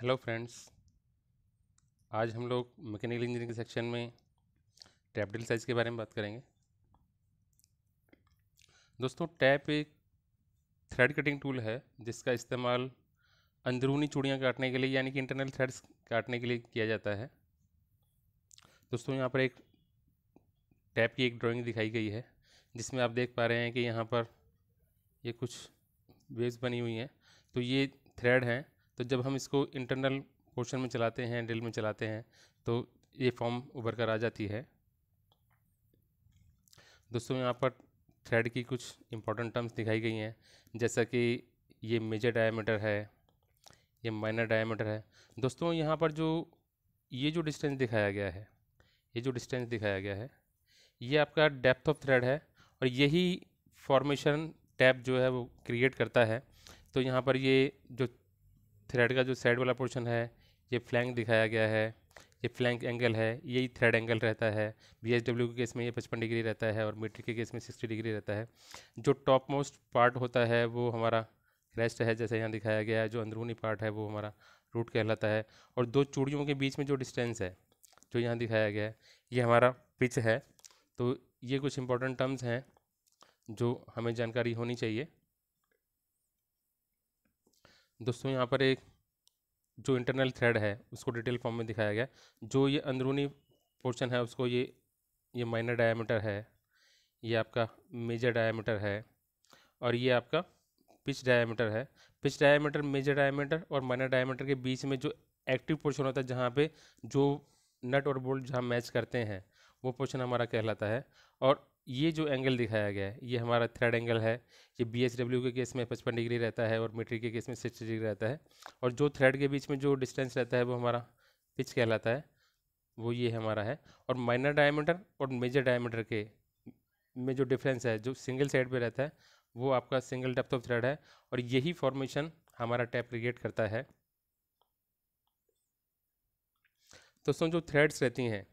hello friends आज हम लोग मैकेनिकल इंजीनियरिंग सेक्शन में टैप डिल साइज के बारे में बात करेंगे दोस्तों टैप एक थ्रेड कटिंग टूल है जिसका इस्तेमाल अंदरूनी चूड़ियाँ काटने के लिए यानी कि इंटरनल थ्रेड्स काटने के लिए किया जाता है दोस्तों यहाँ पर एक टैप की एक ड्राइंग दिखाई गई है जिसमें आप देख पा रहे हैं कि यहाँ पर ये कुछ वेव्स बनी हुई हैं तो ये थ्रेड हैं तो जब हम इसको इंटरनल पोर्शन में चलाते हैं डिल में चलाते हैं तो ये फॉर्म उभर कर आ जाती है दोस्तों यहाँ पर थ्रेड की कुछ इंपॉर्टेंट टर्म्स दिखाई गई हैं जैसा कि ये मेजर डायमीटर है ये माइनर डायमीटर है दोस्तों यहाँ पर जो ये जो डिस्टेंस दिखाया गया है ये जो डिस्टेंस दिखाया गया है ये आपका डेप्थ ऑफ थ्रेड है और यही फॉर्मेशन टैब जो है वो क्रिएट करता है तो यहाँ पर ये जो थ्रेड का जो साइड वाला पोर्शन है ये फ्लैंक दिखाया गया है ये फ्लैंक एंगल है यही थ्रेड एंगल रहता है बी एस डब्ल्यू के केस में ये पचपन डिग्री रहता है और मीट्रिक के केस में सिक्सटी डिग्री रहता है जो टॉप मोस्ट पार्ट होता है वो हमारा क्रेस्ट है जैसे यहाँ दिखाया गया है जो अंदरूनी पार्ट है वो हमारा रूट कहलाता है और दो चूड़ियों के बीच में जो डिस्टेंस है जो यहाँ दिखाया गया है ये हमारा पिच है तो ये कुछ इंपॉर्टेंट टर्म्स हैं जो हमें जानकारी होनी चाहिए दोस्तों यहाँ पर एक जो इंटरनल थ्रेड है उसको डिटेल फॉर्म में दिखाया गया जो ये अंदरूनी पोर्शन है उसको ये ये माइनर डायामीटर है ये आपका मेजर डायामीटर है और ये आपका पिच डायामीटर है पिच डायामीटर मेजर डायामीटर और माइनर डायामीटर के बीच में जो एक्टिव पोर्शन होता है जहाँ पे जो नट और बोल्ट जहाँ मैच करते हैं वो पोर्शन हमारा कहलाता है और ये जो एंगल दिखाया गया है ये हमारा थ्रेड एंगल है ये बी एच डब्ल्यू के केस में पचपन डिग्री रहता है और मीट्रिक के केस में सिक्सटी डिग्री रहता है और जो थ्रेड के बीच में जो डिस्टेंस रहता है वो हमारा पिच कहलाता है वो ये हमारा है और माइनर डायमीटर और मेजर डायमीटर के में जो डिफरेंस है जो सिंगल साइड पे रहता है वो आपका सिंगल डेप्थ ऑफ थ्रेड है और यही फॉर्मेशन हमारा टैप क्रिएट करता है दोस्तों जो थ्रेड्स रहती हैं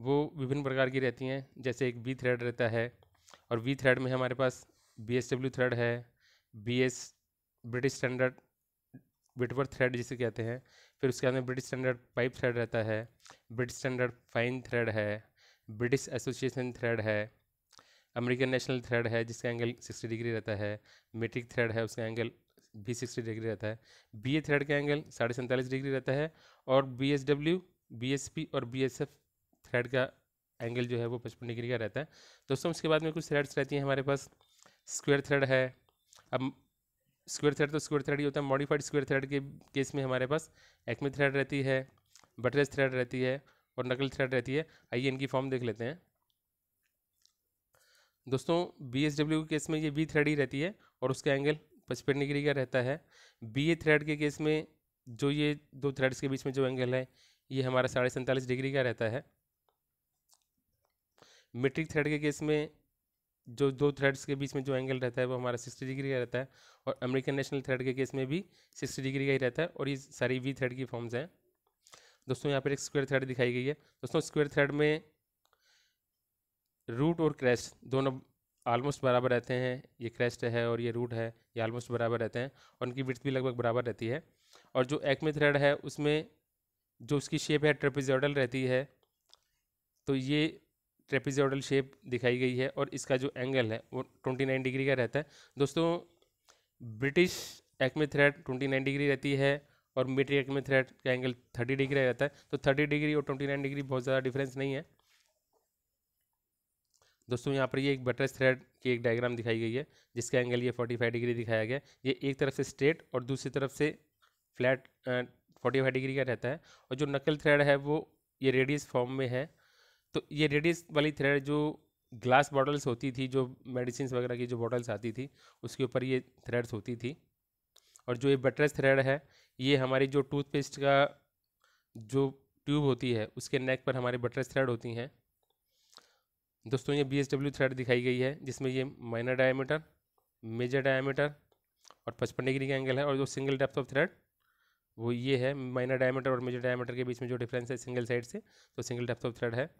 वो विभिन्न प्रकार की रहती हैं जैसे एक बी थ्रेड रहता है और बी थ्रेड में हमारे पास बी एस डब्ल्यू थ्रेड है बी एस ब्रिटिश स्टैंडर्ड बिटवर थ्रेड जिसे कहते हैं फिर उसके बाद में ब्रिटिश स्टैंडर्ड पाइप थ्रेड रहता है ब्रिटिश स्टैंडर्ड फाइन थ्रेड है ब्रिटिश एसोसिएशन थ्रेड है अमेरिकन नेशनल थ्रेड है जिसका एंगल सिक्सटी डिग्री रहता है मेट्रिक थ्रेड है उसका एंगल भी सिक्सटी डिग्री रहता है बी ए थ्रेड का एंगल साढ़े सैंतालीस डिग्री रहता है और B S W B S P और बी एस एफ थ्रेड का एंगल जो है वो पचपन डिग्री का रहता है दोस्तों उसके बाद में कुछ थ्रेड्स रहती हैं हमारे पास स्क्वेयर थ्रेड है अब स्क्वेयर थ्रेड तो स्क्वेयर थ्रेड ही होता है मॉडिफाइड स्क्वेयर थ्रेड के केस में हमारे पास एक्मी थ्रेड रहती है बटरेज थ्रेड रहती है और नकल थ्रेड रहती है आइए इनकी फॉर्म देख लेते हैं दोस्तों बी एस डब्ल्यू के केस में ये बी थ्रेड ही रहती है और उसका एंगल पचपन डिग्री का रहता है बी ए थ्रेड के केस में जो ये दो थ्रेड्स के बीच में जो एंगल है ये हमारा साढ़े सैंतालीस डिग्री का रहता है मेट्रिक थ्रेड के केस में जो दो थ्रेड्स के बीच में जो एंगल रहता है वो हमारा सिक्सटी डिग्री का रहता है और अमेरिकन नेशनल थ्रेड के केस में भी सिक्सटी डिग्री का ही रहता है और ये सारी वी थ्रेड की फॉर्म्स हैं दोस्तों यहाँ पर एक स्क्वायर थ्रेड दिखाई गई है दोस्तों स्क्वायर थ्रेड में रूट और क्रेस्ट दोनों ऑलमोस्ट बराबर रहते हैं ये क्रेस्ट है और ये रूट है ये ऑलमोस्ट बराबर रहते हैं और उनकी विथ भी लगभग बराबर रहती है और जो एक्मे थ्रेड है उसमें जो उसकी शेप है ट्रेपिजॉडल रहती है तो ये ट्रेपिजोडल शेप दिखाई गई है और इसका जो एंगल है वो ट्वेंटी नाइन डिग्री का रहता है दोस्तों British acme thread twenty nine degree रहती है और मिट्री एक्मे थ्रेड का एंगल थर्टी डिग्री रहता है तो थर्टी डिग्री और ट्वेंटी नाइन डिग्री बहुत ज़्यादा डिफरेंस नहीं है दोस्तों यहाँ पर ये एक बटरस थ्रेड की एक डायग्राम दिखाई गई है जिसका एंगल ये फाइव डिग्री दिखाया गया ये एक तरफ से स्ट्रेट और दूसरी तरफ से फ्लैट फोर्टी फाइव डिग्री का रहता है और जो नकल थ्रेड है वो ये रेडियस फॉर्म में है तो ये रेडियस वाली थ्रेड जो ग्लास बॉटल्स होती थी जो मेडिसिन वगैरह की जो बॉटल्स आती थी उसके ऊपर ये थ्रेड्स होती थी और जो ये बटरस थ्रेड है ये हमारी जो टूथपेस्ट का जो ट्यूब होती है उसके नेक पर हमारे बटरस थ्रेड होती हैं दोस्तों ये बी थ्रेड दिखाई गई है जिसमें ये माइनर डायमीटर मेजर डायमीटर और पचपन डिग्री का एंगल है और जो सिंगल डेप्थ ऑफ थ्रेड वो ये है माइनर डायमीटर और मेजर डायमीटर के बीच में जो डिफरेंस है सिंगल साइड से तो सिंगल डेप्थ ऑफ थ्रेड है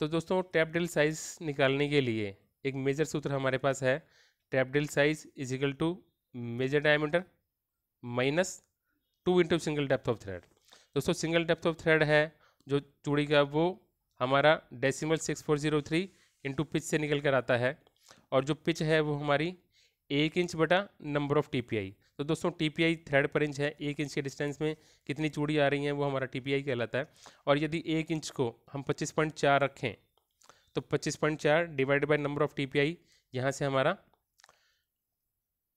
तो दोस्तों टैप डेल साइज निकालने के लिए एक मेजर सूत्र हमारे पास है tap drill size equal to major diameter minus two into single depth of thread दोस्तों सिंगल डेप्थ ऑफ थ्रेड है जो चूड़ी का वो हमारा decimal six four zero three into pitch से निकल कर आता है और जो पिच है वो हमारी एक इंच बटा number of T P I तो दोस्तों टी थ्रेड पर इंच है एक इंच के डिस्टेंस में कितनी चूड़ी आ रही है वो हमारा टी कहलाता है और यदि एक इंच को हम पच्चीस रखें तो पच्चीस पॉइंट चार divide by number of T P I यहाँ से हमारा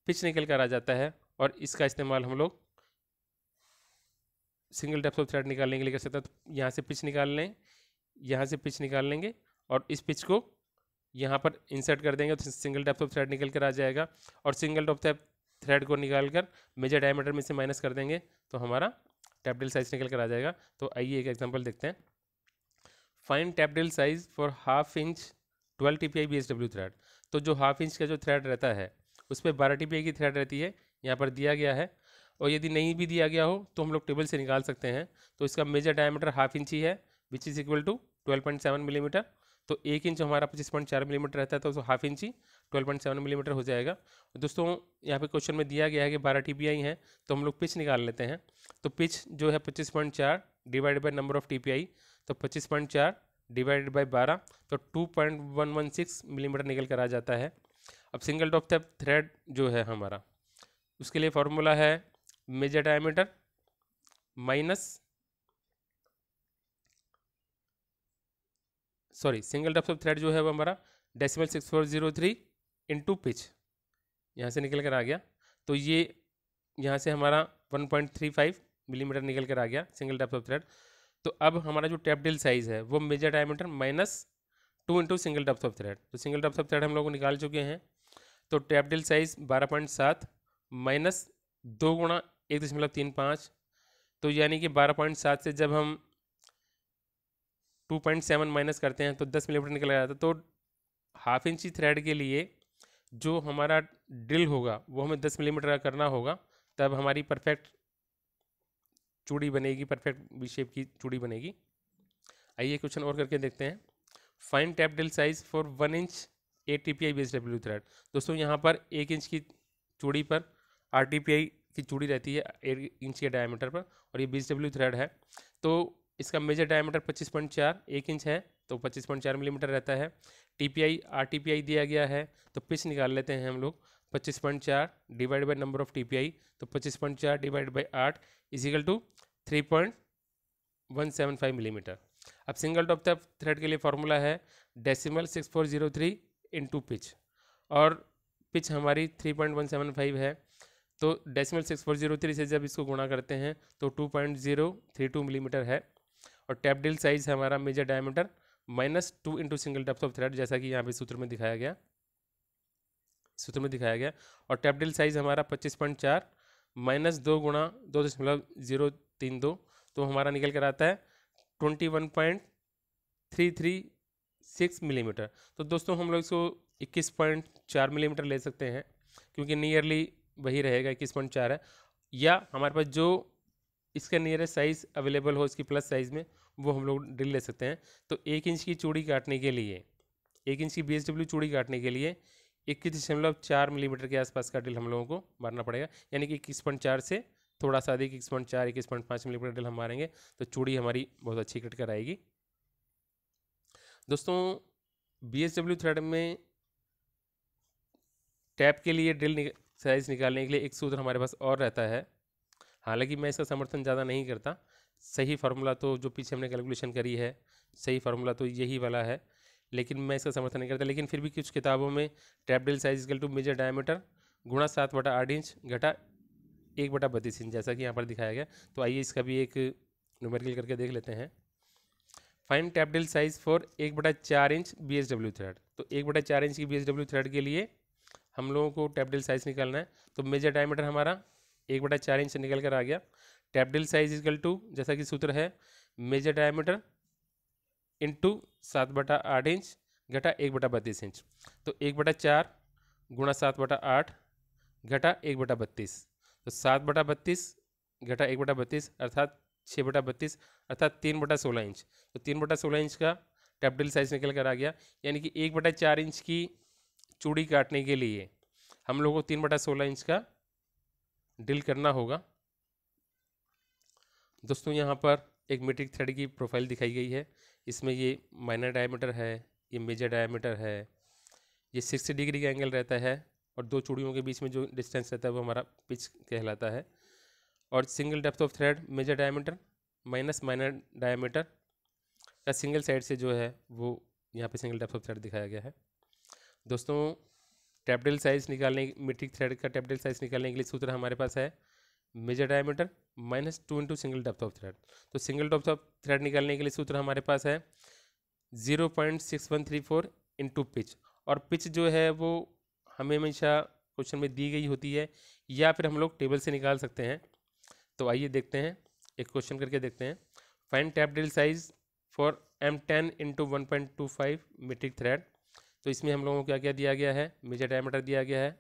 पिच निकल कर आ जाता है और इसका इस्तेमाल हम लोग सिंगल डेप्थ ऑफ थ्रेड निकालने के लिए कर सकते हैं तो यहाँ से पिच निकाल लें यहाँ से पिच निकाल लेंगे और इस पिच को यहाँ पर इंसर्ट कर देंगे तो सिंगल डेप्थ ऑफ थ्रेड निकल कर आ जाएगा और सिंगल डेप्थ थ्रेड को निकाल कर मेजर डायमीटर में से माइनस कर देंगे तो हमारा टैपडिल साइज निकल कर आ जाएगा तो आइए एक एग्जाम्पल देखते हैं fine tap drill size for half inch twelve T P I B S W thread तो जो हाफ इंच का जो थ्रेड रहता है उस पर बारह टी पी आई की थ्रेड रहती है यहाँ पर दिया गया है और यदि नहीं भी दिया गया हो तो हम लोग टेबल से निकाल सकते हैं तो इसका मेजर डायमीटर हाफ इंच ही है which is equal to twelve point seven millimetre तो एक इंच हमारा पच्चीस पॉइंट चार मिलीमीटर रहता है तो हाफ इंच ही ट्वेल्व पॉइंट सेवन मिलीमीटर हो जाएगा दोस्तों यहाँ पे क्वेश्चन में दिया गया है कि बारह टी पी आई हैं तो हम लोग पिच निकाल लेते हैं तो पिच जो है पच्चीस पॉइंट चार divide by number of T P I तो पच्चीस पॉइंट चार डिवाइड बाई बारह तो two point one one six millimetre निकल कर आ जाता है अब सिंगल टॉप टेप थ्रेड जो है हमारा उसके लिए फार्मूला है major diameter minus sorry single top thread जो है वो हमारा decimal six four zero three into pitch यहाँ से निकल कर आ गया तो ये यहाँ से हमारा 1.35 मिलीमीटर mm निकल कर आ गया सिंगल डेप्थ ऑफ थ्रेड तो अब हमारा जो टैप डिल साइज़ है वो major diameter minus two into single depth of thread तो सिंगल डेप्थ ऑफ थ्रेड हम लोग निकाल चुके हैं तो टैप डिल साइज़ बारह पॉइंट सात माइनस दो गुणा एक दशमलव तीन पाँच तो यानी कि बारह पॉइंट सात से जब हम टू पॉइंट सेवन माइनस करते हैं तो दस मिलीमीटर निकल आ जाता है तो हाफ इंची थ्रेड के लिए जो हमारा ड्रिल होगा वो हमें दस मिलीमीटर का करना होगा तब हमारी परफेक्ट चूड़ी बनेगी परफेक्ट वी शेप की चूड़ी बनेगी आइए क्वेश्चन और करके देखते हैं fine tap drill size for one inch eight T P I B S W thread दोस्तों यहाँ पर एक इंच की चूड़ी पर आर टी पी आई की चूड़ी रहती है एक इंच के डायमीटर पर और ये बीस डब्ल्यू थ्रेड है तो इसका मेजर डायमीटर पच्चीस पॉइंट चार एक इंच है तो पच्चीस पॉइंट चार मिलीमीटर रहता है टी पी आई आर टी पी आई दिया गया है तो पिच निकाल लेते हैं हम लोग पच्चीस पॉइंट चार divide by number of T P I तो पच्चीस पॉइंट चार डिवाइड बाई आठ equal to three point one seven five millimetre अब सिंगल टॉप तक थ्रेड के लिए फार्मूला है decimal six four zero three to pitch और पिच हमारी three point one seven five है तो decimal six four zero three से जब इसको गुणा करते हैं तो two point zero three two millimetre है और टैपडील साइज़ हमारा major diameter minus two into single depth of thread जैसा कि यहाँ पे सूत्र में दिखाया गया सूत्र में दिखाया गया और टैपडिल साइज हमारा पच्चीस पॉइंट चार माइनस दो गुणा दो दशमलव जीरो तीन दो तो हमारा निकल कर आता है twenty one point three three six millimetre तो दोस्तों हम लोग इसको इक्कीस पॉइंट चार मिलीमीटर ले सकते हैं क्योंकि नियरली वही रहेगा इक्कीस पॉइंट चार है या हमारे पास जो इसका नियरेस्ट साइज़ अवेलेबल हो इसकी प्लस साइज़ में वो हम लोग ड्रिल ले सकते हैं तो एक इंच की चूड़ी काटने के लिए एक इंच की बी चूड़ी काटने के लिए इक्कीस दशमलव चार मिलीमीटर के आसपास का ड्रिल हम लोगों को मारना पड़ेगा यानी कि इक्कीस पॉइंट चार से थोड़ा सा अधिक इक्कीस पॉइंट चार इक्कीस पॉइंट पाँच मिलीमीटर ड्रिल हम मारेंगे तो चूड़ी हमारी बहुत अच्छी कट कर आएगी दोस्तों बी एस डब्ल्यू थ्रेड में टैप के लिए ड्रिल साइज निकालने के लिए एक सूत्र हमारे पास और रहता है हालांकि मैं इसका समर्थन ज़्यादा नहीं करता सही फार्मूला तो जो पीछे हमने कैलकुलेशन करी है सही फार्मूला तो यही वाला है लेकिन मैं इसका समर्थन नहीं करता लेकिन फिर भी कुछ किताबों में tap drill size is equal to major diameter गुणा सात बटा आठ इंच घटा एक बटा बत्तीस इंच जैसा कि यहाँ पर दिखाया गया तो आइए इसका भी एक नोमरिकल करके देख लेते हैं फाइन टैपडील साइज फॉर एक बटा चार inch B S W thread तो एक बटा चार इंच की बी एस डब्ल्यू थ्रेड के लिए हम लोगों को टैपडिल साइज निकालना है तो मेजर डायमीटर हमारा एक बटा चार इंच निकल कर आ गया टैपडिल साइज इजकल टू जैसा कि सूत्र है मेजर डायमीटर इंटू सात बटा आठ इंच घटा एक बटा बत्तीस इंच तो एक बटा चार गुणा सात बटा आठ घटा एक बटा बत्तीस तो सात बटा बत्तीस घटा एक बटा बत्तीस अर्थात छः बटा बत्तीस अर्थात तीन बटा सोलह इंच तो तीन बटा सोलह इंच का टैपडिल साइज निकल कर आ गया यानी कि एक बटा चार इंच की चूड़ी काटने के लिए हम लोगों को तीन बटा सोलह इंच का डिल करना होगा दोस्तों यहाँ पर एक मीट्रिक थ्रेड की प्रोफाइल दिखाई गई है इसमें ये माइनर डायमीटर है ये मेजर डायमीटर है ये सिक्सटी डिग्री का एंगल रहता है और दो चूड़ियों के बीच में जो डिस्टेंस रहता है वो हमारा पिच कहलाता है और single depth of thread major diameter minus minor diameter का सिंगल साइड से जो है वो यहाँ पे सिंगल डेप्थ ऑफ थ्रेड दिखाया गया है दोस्तों टैपडल साइज़ निकालने मीट्रिक थ्रेड का टैपडल साइज़ निकालने के लिए सूत्र हमारे पास है major diameter minus two into single depth of thread तो सिंगल डेप्थ ऑफ थ्रेड निकालने के लिए सूत्र हमारे पास है zero point six one three four into pitch और पिच जो है वो हमें हमेशा क्वेश्चन में दी गई होती है या फिर हम लोग टेबल से निकाल सकते हैं तो आइए देखते हैं एक क्वेश्चन करके देखते हैं fine tap drill size for M ten into one point two five metric thread तो इसमें हम लोगों को क्या क्या दिया गया है मेजर डायमीटर दिया गया है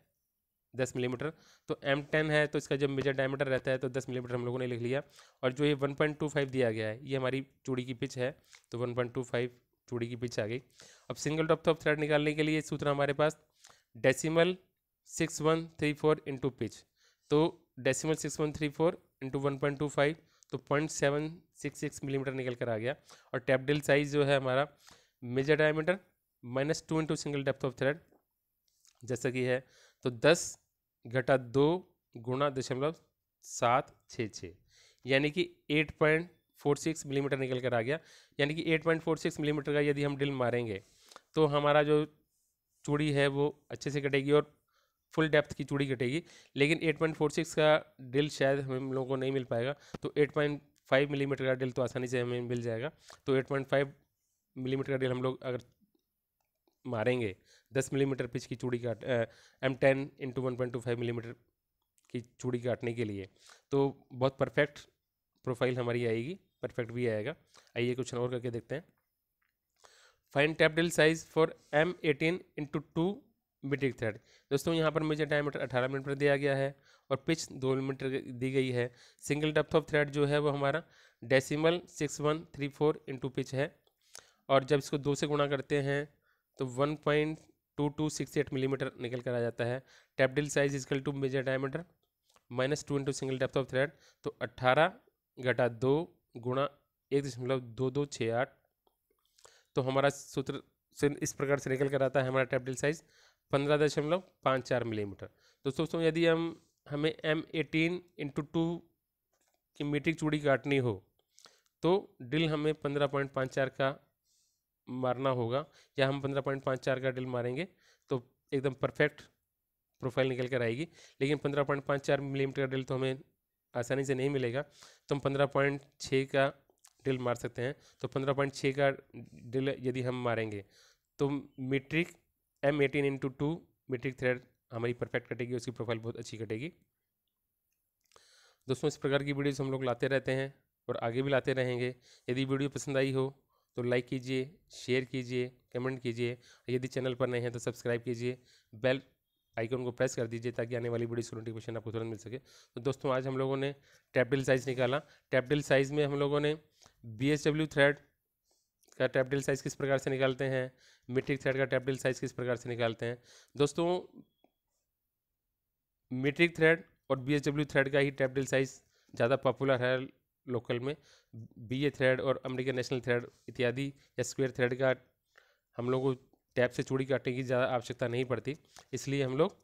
दस मिलीमीटर तो एम टेन है तो इसका जब मेजर डायमीटर रहता है तो दस मिलीमीटर हम लोगों ने लिख लिया और जो ये वन पॉइंट टू फाइव दिया गया है ये हमारी चूड़ी की पिच है तो वन पॉइंट टू फाइव चूड़ी की पिच आ गई अब सिंगल टॉप टॉप थ्रेड निकालने के लिए सूत्र हमारे पास decimal six one three four into pitch तो decimal six one three four into one point two five तो point seven six six millimetre निकल कर आ गया और टैपडिल साइज जो है हमारा major diameter minus two into single depth of thread जैसा कि है तो दस घटा दो गुणा दशमलव सात छः छः यानी कि eight point four six millimetre निकल कर आ गया यानी कि eight point four six millimetre का यदि हम ड्रिल मारेंगे तो हमारा जो चूड़ी है वो अच्छे से कटेगी और फुल डेप्थ की चूड़ी कटेगी लेकिन एट पॉइंट फोर सिक्स का ड्रिल शायद हम लोगों को नहीं मिल पाएगा तो एट पॉइंट फाइव मिलीमीटर का ड्रिल तो आसानी से हमें मिल जाएगा तो एट पॉइंट फाइव मिलीमीटर का ड्रिल हम लोग अगर मारेंगे दस मिलीमीटर पिच की चूड़ी काट M ten into one point two five millimetre की चूड़ी काटने के लिए तो बहुत परफेक्ट प्रोफाइल हमारी आएगी परफेक्ट भी आएगा आइए कुछ और करके देखते हैं fine drill size for M eighteen into two metric thread दोस्तों यहाँ पर मुझे डायमीटर अठारह मीटर दिया गया है और पिच दो मीटर दी गई है सिंगल डेप्थ ऑफ थ्रेड जो है वो हमारा decimal six one three four into pitch है और जब इसको दो से गुणा करते हैं तो one point two two six eight millimetre निकल कर आ जाता है tap drill size is equal to major diameter minus two into single depth of thread तो अट्ठारह घटा दो गुणा एक दशमलव दो दो छः आठ तो हमारा सूत्र से इस प्रकार से निकल कर आता है हमारा टैपडिल साइज पंद्रह दशमलव पाँच चार मिलीमीटर तो दोस्तों यदि हम हमें एम एटीन इंटू टू की मीट्रिक चूड़ी काटनी हो तो डिल हमें पंद्रह पॉइंट पाँच चार का मारना होगा या हम पंद्रह पॉइंट पाँच चार का ड्रिल मारेंगे तो एकदम परफेक्ट प्रोफाइल निकल कर आएगी लेकिन पंद्रह पॉइंट पाँच चार मिलीमीटर का ड्रिल तो हमें आसानी से नहीं मिलेगा तो हम पंद्रह पॉइंट छः का ड्रिल मार सकते हैं तो पंद्रह पॉइंट छः का ड्रिल यदि हम मारेंगे तो metric M eighteen into two metric thread हमारी परफेक्ट कटेगी उसकी प्रोफाइल बहुत अच्छी कटेगी दोस्तों इस प्रकार की वीडियोज़ हम लोग लाते रहते हैं और आगे भी लाते रहेंगे यदि वीडियो पसंद आई हो तो लाइक कीजिए शेयर कीजिए कमेंट कीजिए यदि चैनल पर नए हैं तो सब्सक्राइब कीजिए बेल आइकन को प्रेस कर दीजिए ताकि आने वाली बड़ी नोटिफिकेशन आपको तुरंत मिल सके तो दोस्तों आज हम लोगों ने टैपडिल साइज़ निकाला टैपडिल साइज़ में हम लोगों ने बी थ्रेड का टैपडिल साइज़ किस प्रकार से निकालते हैं मीट्रिक थ्रेड का टैपडिल साइज़ किस प्रकार से निकालते हैं दोस्तों मीट्रिक थ्रेड और बी थ्रेड का ही टैपडिल साइज़ ज़्यादा पॉपुलर है लोकल में बी ए थ्रेड और अमेरिकन नेशनल थ्रेड इत्यादि या स्क्वेयर थ्रेड का हम लोग को टैप से चूड़ी काटने की ज़्यादा आवश्यकता नहीं पड़ती इसलिए हम लोग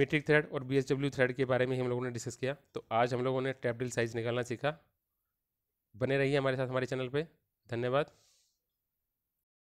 मीट्रिक थ्रेड और बी थ्रेड के बारे में हम लोगों ने डिस्कस किया तो आज हम लोगों ने टैपडिल साइज़ निकालना सीखा बने रहिए हमारे साथ हमारे चैनल पर धन्यवाद